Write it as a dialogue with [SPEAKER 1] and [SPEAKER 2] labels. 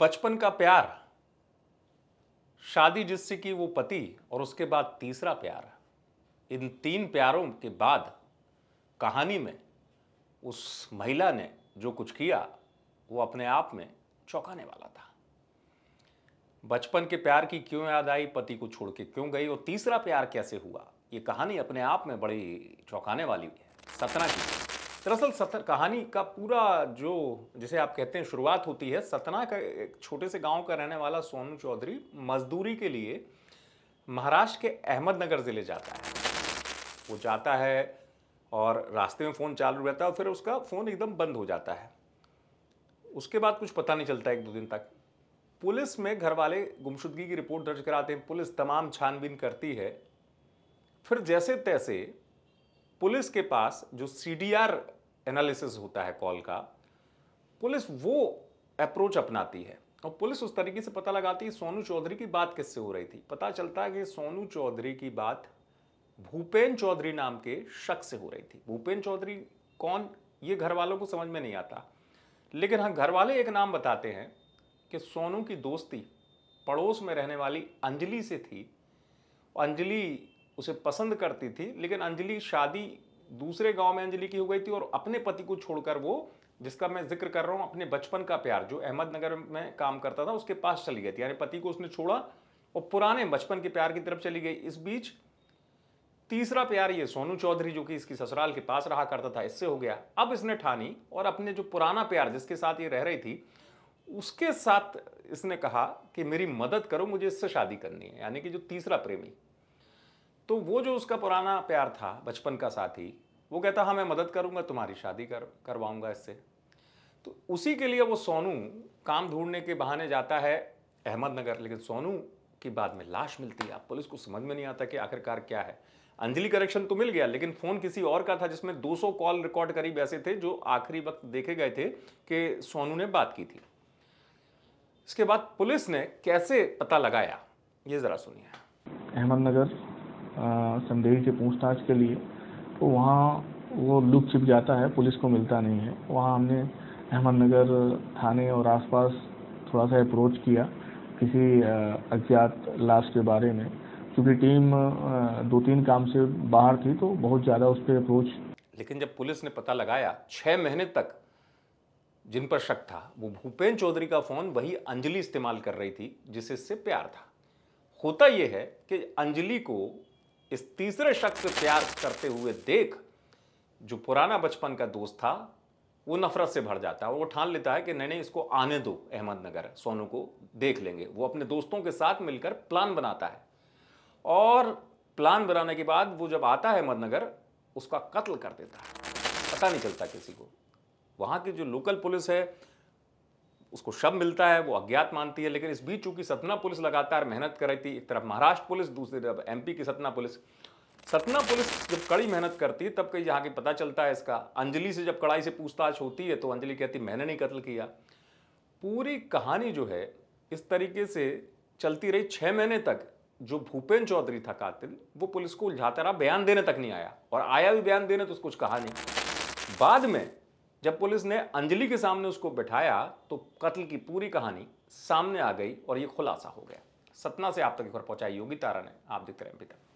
[SPEAKER 1] बचपन का प्यार शादी जिससे कि वो पति और उसके बाद तीसरा प्यार इन तीन प्यारों के बाद कहानी में उस महिला ने जो कुछ किया वो अपने आप में चौंकाने वाला था बचपन के प्यार की क्यों याद आई पति को छोड़ के क्यों गई और तीसरा प्यार कैसे हुआ ये कहानी अपने आप में बड़ी चौंकाने वाली है सतना की दरअसल सतर कहानी का पूरा जो जिसे आप कहते हैं शुरुआत होती है सतना का एक छोटे से गांव का रहने वाला सोनू चौधरी मजदूरी के लिए महाराष्ट्र के अहमदनगर ज़िले जाता है वो जाता है और रास्ते में फ़ोन चालू रहता है और फिर उसका फ़ोन एकदम बंद हो जाता है उसके बाद कुछ पता नहीं चलता एक दो दिन तक पुलिस में घर वाले गुमशुदगी की रिपोर्ट दर्ज कराते हैं पुलिस तमाम छानबीन करती है फिर जैसे तैसे पुलिस के पास जो सीडीआर एनालिसिस होता है कॉल का पुलिस वो अप्रोच अपनाती है और पुलिस उस तरीके से पता लगाती है सोनू चौधरी की बात किससे हो रही थी पता चलता है कि सोनू चौधरी की बात भूपेन चौधरी नाम के शख्स से हो रही थी भूपेन चौधरी कौन ये घर वालों को समझ में नहीं आता लेकिन हाँ घर वाले एक नाम बताते हैं कि सोनू की दोस्ती पड़ोस में रहने वाली अंजलि से थी अंजलि उसे पसंद करती थी लेकिन अंजलि शादी दूसरे गांव में अंजलि की हो गई थी और अपने पति को छोड़कर वो जिसका मैं जिक्र कर रहा हूँ अपने बचपन का प्यार जो अहमदनगर में काम करता था उसके पास चली गई थी यानी पति को उसने छोड़ा और पुराने बचपन के प्यार की तरफ चली गई इस बीच तीसरा प्यार ये सोनू चौधरी जो कि इसकी ससुराल के पास रहा करता था इससे हो गया अब इसने ठानी और अपने जो पुराना प्यार जिसके साथ ये रह रही थी उसके साथ इसने कहा कि मेरी मदद करो मुझे इससे शादी करनी है यानी कि जो तीसरा प्रेमी तो वो जो उसका पुराना प्यार था बचपन का साथी वो कहता हाँ मैं मदद करूँगा तुम्हारी शादी कर करवाऊँगा इससे तो उसी के लिए वो सोनू काम ढूंढने के बहाने जाता है अहमदनगर लेकिन सोनू की बाद में लाश मिलती है पुलिस को समझ में नहीं आता कि आखिरकार क्या है अंजलि करेक्शन तो मिल गया लेकिन फ़ोन किसी और का था जिसमें 200 कॉल रिकॉर्ड करीब ऐसे थे जो आखिरी वक्त देखे गए थे कि सोनू ने बात की थी इसके बाद पुलिस ने कैसे पता लगाया ये ज़रा सुनिए
[SPEAKER 2] अहमदनगर संदेही से पूछताछ के लिए तो वहाँ वो लुक छिप जाता है पुलिस को मिलता नहीं है वहाँ हमने अहमदनगर थाने और आसपास थोड़ा सा अप्रोच किया किसी अज्ञात लाश के बारे में क्योंकि टीम दो तीन काम से बाहर थी तो बहुत ज़्यादा उस पर अप्रोच
[SPEAKER 1] लेकिन जब पुलिस ने पता लगाया छः महीने तक जिन पर शक था वो भूपेन चौधरी का फ़ोन वही अंजलि इस्तेमाल कर रही थी जिसे इससे प्यार था होता यह है कि अंजलि को इस तीसरे शख्स से प्यार करते हुए देख जो पुराना बचपन का दोस्त था वो नफरत से भर जाता है और वो ठान लेता है कि नहीं नहीं इसको आने दो अहमदनगर सोनू को देख लेंगे वो अपने दोस्तों के साथ मिलकर प्लान बनाता है और प्लान बनाने के बाद वो जब आता है अहमदनगर उसका कत्ल कर देता है पता नहीं चलता किसी को वहाँ की जो लोकल पुलिस है उसको शव मिलता है वो अज्ञात मानती है लेकिन इस बीच चूंकि सतना पुलिस लगातार मेहनत कर रही थी एक तरफ महाराष्ट्र पुलिस दूसरी तरफ एमपी की सतना पुलिस सतना पुलिस जब कड़ी मेहनत करती है तब कहीं यहाँ की पता चलता है इसका अंजलि से जब कड़ाई से पूछताछ होती है तो अंजलि कहती मैंने नहीं कत्ल किया पूरी कहानी जो है इस तरीके से चलती रही छः महीने तक जो भूपेन चौधरी था कातिल वो पुलिस को उलझाता रहा बयान देने तक नहीं आया और आया भी बयान देने तो उसको कुछ कहा नहीं बाद में जब पुलिस ने अंजलि के सामने उसको बिठाया तो कत्ल की पूरी कहानी सामने आ गई और ये खुलासा हो गया सतना से आप तक एक बार पहुंचाई योगी तारा ने आप देखते रहे पिता